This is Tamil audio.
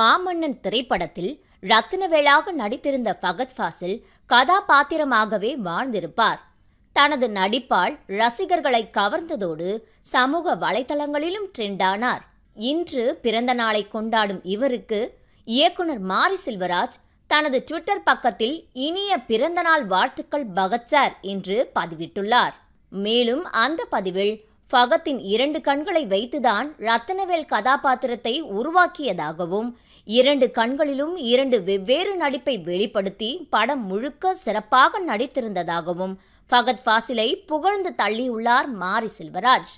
மாமன்னன் திரைப்படத்தில் ரத்தினவேளாக நடித்திருந்த ஃபகத் ஃபாசில் கதாபாத்திரமாகவே வாழ்ந்திருப்பார் தனது நடிப்பால் ரசிகர்களை கவர்ந்ததோடு சமூக வலைதளங்களிலும் ட்ரெண்டானார் இன்று பிறந்த நாளை கொண்டாடும் இவருக்கு இயக்குனர் மாரி செல்வராஜ் தனது ட்விட்டர் பக்கத்தில் இனிய பிறந்தநாள் வாழ்த்துக்கள் பகத் சார் என்று பதிவிட்டுள்ளார் மேலும் அந்த பதிவில் ஃபகத்தின் இரண்டு கண்களை வைத்துதான் ரத்தனவேல் கதாபாத்திரத்தை உருவாக்கியதாகவும் இரண்டு கண்களிலும் இரண்டு வெவ்வேறு நடிப்பை வெளிப்படுத்தி படம் முழுக்க சிறப்பாக நடித்திருந்ததாகவும் ஃபகத் ஃபாசிலை புகழ்ந்து தள்ளியுள்ளார் மாரி செல்வராஜ்